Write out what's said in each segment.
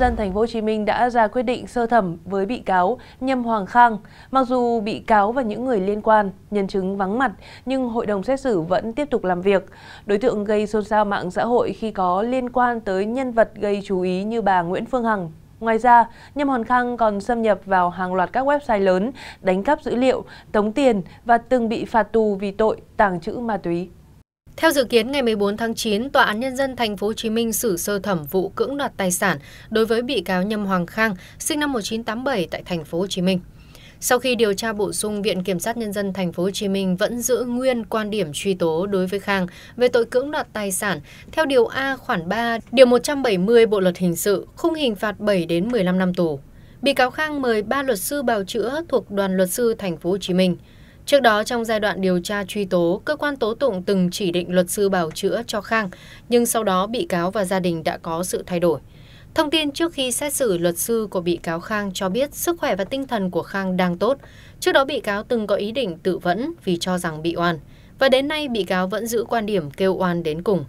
dân thành phố Hồ Chí Minh đã ra quyết định sơ thẩm với bị cáo Nhâm Hoàng Khang. Mặc dù bị cáo và những người liên quan, nhân chứng vắng mặt, nhưng hội đồng xét xử vẫn tiếp tục làm việc. Đối tượng gây xôn xao mạng xã hội khi có liên quan tới nhân vật gây chú ý như bà Nguyễn Phương Hằng. Ngoài ra, Nhâm Hoàng Khang còn xâm nhập vào hàng loạt các website lớn, đánh cắp dữ liệu, tống tiền và từng bị phạt tù vì tội tàng trữ ma túy. Theo dự kiến, ngày 14 tháng 9, Tòa án Nhân dân tp Minh xử sơ thẩm vụ cưỡng đoạt tài sản đối với bị cáo Nhâm Hoàng Khang, sinh năm 1987 tại tp Minh. Sau khi điều tra bổ sung, Viện Kiểm sát Nhân dân tp Minh vẫn giữ nguyên quan điểm truy tố đối với Khang về tội cưỡng đoạt tài sản theo Điều A khoản 3, Điều 170 Bộ Luật Hình sự, khung hình phạt 7 đến 15 năm tù. Bị cáo Khang mời ba luật sư bào chữa thuộc đoàn luật sư tp Minh. Trước đó trong giai đoạn điều tra truy tố, cơ quan tố tụng từng chỉ định luật sư bảo chữa cho Khang, nhưng sau đó bị cáo và gia đình đã có sự thay đổi. Thông tin trước khi xét xử luật sư của bị cáo Khang cho biết sức khỏe và tinh thần của Khang đang tốt. Trước đó bị cáo từng có ý định tự vẫn vì cho rằng bị oan. Và đến nay bị cáo vẫn giữ quan điểm kêu oan đến cùng.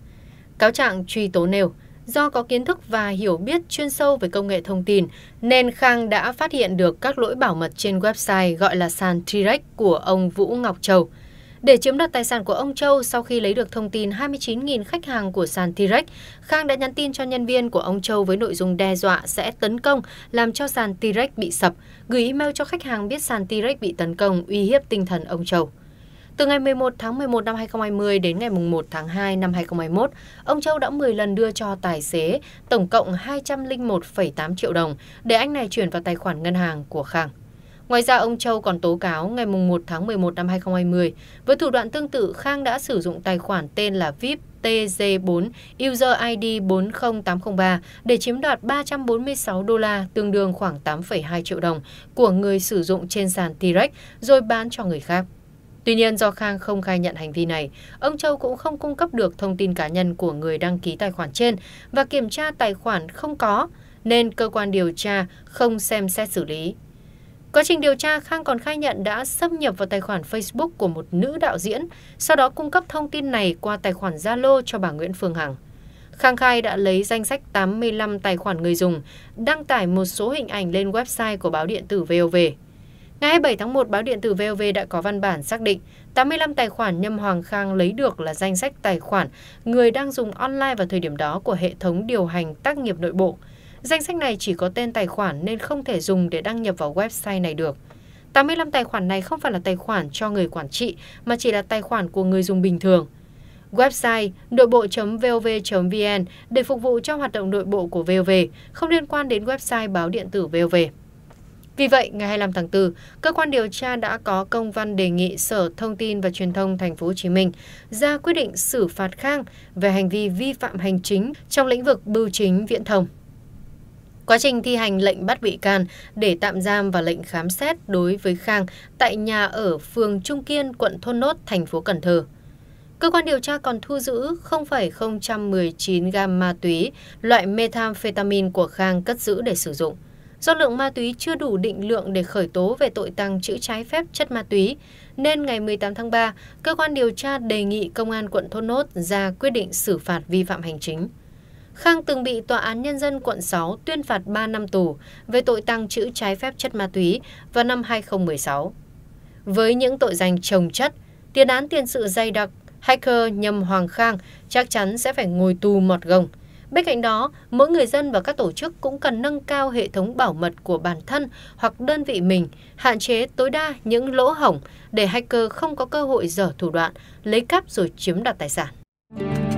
Cáo trạng truy tố nêu, do có kiến thức và hiểu biết chuyên sâu về công nghệ thông tin nên khang đã phát hiện được các lỗi bảo mật trên website gọi là sàn T-Rex của ông Vũ Ngọc Châu. Để chiếm đoạt tài sản của ông Châu sau khi lấy được thông tin 29.000 khách hàng của sàn T-Rex, Khang đã nhắn tin cho nhân viên của ông Châu với nội dung đe dọa sẽ tấn công làm cho sàn T-Rex bị sập, gửi email cho khách hàng biết sàn T-Rex bị tấn công uy hiếp tinh thần ông Châu. Từ ngày 11 tháng 11 năm 2020 đến ngày 1 tháng 2 năm 2021, ông Châu đã 10 lần đưa cho tài xế tổng cộng 201,8 triệu đồng để anh này chuyển vào tài khoản ngân hàng của Khang. Ngoài ra, ông Châu còn tố cáo ngày 1 tháng 11 năm 2020, với thủ đoạn tương tự, Khang đã sử dụng tài khoản tên là VIP TG4 user ID 40803 để chiếm đoạt 346 đô la tương đương khoảng 8,2 triệu đồng của người sử dụng trên sàn T-Rex rồi bán cho người khác. Tuy nhiên do Khang không khai nhận hành vi này, ông Châu cũng không cung cấp được thông tin cá nhân của người đăng ký tài khoản trên và kiểm tra tài khoản không có, nên cơ quan điều tra không xem xét xử lý. Quá trình điều tra, Khang còn khai nhận đã xâm nhập vào tài khoản Facebook của một nữ đạo diễn, sau đó cung cấp thông tin này qua tài khoản Zalo cho bà Nguyễn Phương Hằng. Khang khai đã lấy danh sách 85 tài khoản người dùng, đăng tải một số hình ảnh lên website của báo điện tử VOV. Ngày 27 tháng 1, báo điện tử VOV đã có văn bản xác định 85 tài khoản Nhâm Hoàng Khang lấy được là danh sách tài khoản người đang dùng online vào thời điểm đó của hệ thống điều hành tác nghiệp nội bộ. Danh sách này chỉ có tên tài khoản nên không thể dùng để đăng nhập vào website này được. 85 tài khoản này không phải là tài khoản cho người quản trị mà chỉ là tài khoản của người dùng bình thường. Website nội bộ.vov.vn để phục vụ cho hoạt động nội bộ của VOV, không liên quan đến website báo điện tử VOV vì vậy ngày 25 tháng 4 cơ quan điều tra đã có công văn đề nghị sở thông tin và truyền thông Thành phố Hồ Chí Minh ra quyết định xử phạt khang về hành vi vi phạm hành chính trong lĩnh vực bưu chính viễn thông Quá trình thi hành lệnh bắt bị can để tạm giam và lệnh khám xét đối với Khang tại nhà ở phường Trung Kiên, quận Thôn Nốt, thành phố Cần Thơ. Cơ quan điều tra còn thu giữ 0,019 gam ma túy, loại methamphetamine của Khang cất giữ để sử dụng do lượng ma túy chưa đủ định lượng để khởi tố về tội tăng trữ trái phép chất ma túy, nên ngày 18 tháng 3, cơ quan điều tra đề nghị Công an quận Thốt Nốt ra quyết định xử phạt vi phạm hành chính. Khang từng bị Tòa án Nhân dân quận 6 tuyên phạt 3 năm tù về tội tăng trữ trái phép chất ma túy vào năm 2016. Với những tội danh trồng chất, tiền án tiền sự dày đặc, hacker nhầm Hoàng Khang chắc chắn sẽ phải ngồi tù mọt gồng – bên cạnh đó mỗi người dân và các tổ chức cũng cần nâng cao hệ thống bảo mật của bản thân hoặc đơn vị mình hạn chế tối đa những lỗ hổng để hacker không có cơ hội dở thủ đoạn lấy cắp rồi chiếm đoạt tài sản